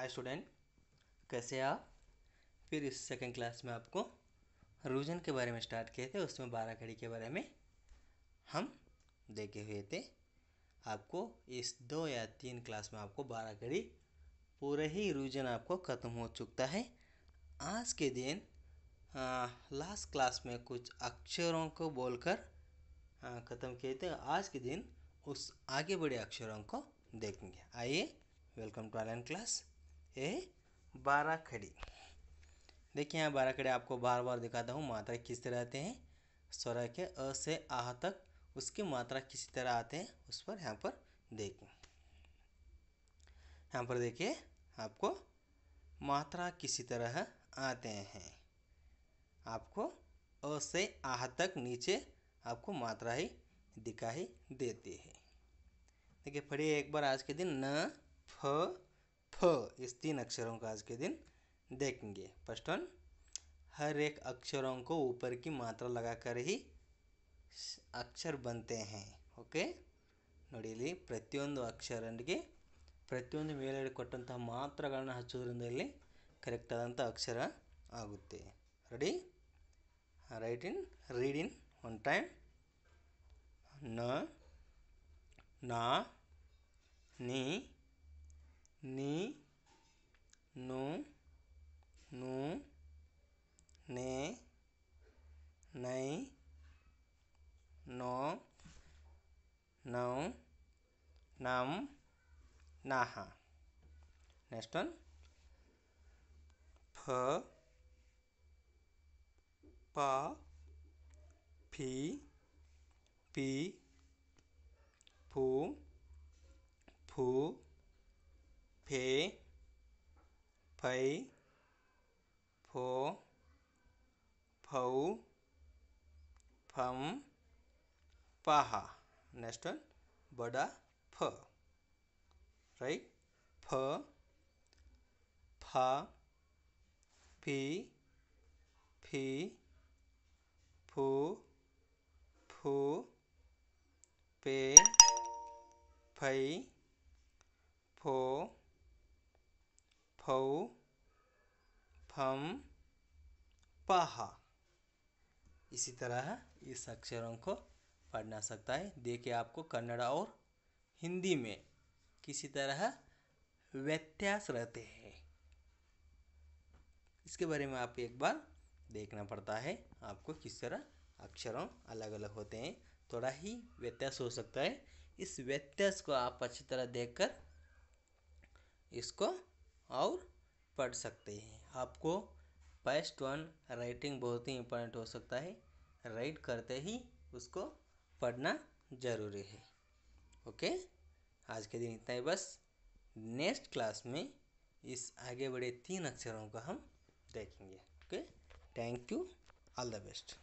hi student कैसे आप फिर इस सेकेंड क्लास में आपको रूजन के बारे में स्टार्ट किए थे उसमें बारह घड़ी के बारे में हम देखे हुए थे आपको इस दो या तीन क्लास में आपको बारह घड़ी पूरे ही रूजन आपको ख़त्म हो चुका है आज के दिन लास्ट क्लास में कुछ अक्षरों को बोलकर ख़त्म किए थे आज के दिन उस आगे बढ़े अक्षरों को देखेंगे आइए वेलकम टू आलन क्लास ए बारह खड़ी देखिए यहाँ बारह खड़े आपको बार बार दिखाता हूँ मात्रा किस तरह आते हैं स्वर के अ से आह तक उसकी मात्रा किसी तरह आते हैं उस पर यहाँ पर देखें यहाँ पर देखिए आपको मात्रा किसी तरह आते हैं आपको अ से आह तक नीचे आपको मात्रा ही दिखाई देती है देखिए पढ़िए एक बार आज के दिन न फ ठ ಇಸ್ तीन अक्षरों का आज के दिन देखेंगे फर्स्ट वन हर एक अक्षरों को ऊपर की मात्रा लगाकर ही ಅಕ್ಷರ बनते हैं ಓಕೆ ನೋಡಿ ಇಲ್ಲಿ ಪ್ರತಿಯೊಂದು ಅಕ್ಷರನಿಗೆ ಪ್ರತಿಯೊಂದು ಮೇಲೆ ಕೊಟ್ಟಂತಹ ಮಾತ್ರೆಗಳನ್ನು ಹಚ್ಚೋದ್ರಿಂದ ಇಲ್ಲಿ ಕರೆಕ್ಟ್ ಆದಂಥ ಅಕ್ಷರ ಆಗುತ್ತೆ ready right in read in one time ನ ನಾ ನೀ nam naha next one ph pa phi pi phu phu phe phẩy phô phẩu phम पाहा नेक्स्ट वन बड़ा ph right p pha p phi phu phu पे फई फो फौ फम पहा इसी तरह इस अक्षरों को पढ़ना सकता है देखिए आपको कन्नड़ा और हिंदी में किसी तरह व्यत्यास रहते हैं इसके बारे में आप एक बार देखना पड़ता है आपको किस तरह अक्षरों अलग अलग होते हैं थोड़ा ही व्यत्यास हो सकता है इस व्यत्यास को आप अच्छी तरह देखकर इसको और पढ़ सकते हैं आपको फर्स्ट वन राइटिंग बहुत ही इम्पोर्टेंट हो सकता है राइट करते ही उसको पढ़ना ज़रूरी है ओके आज के दिन इतना ही बस नेक्स्ट क्लास में इस आगे बढ़े तीन अक्षरों का हम देखेंगे okay thank you all the best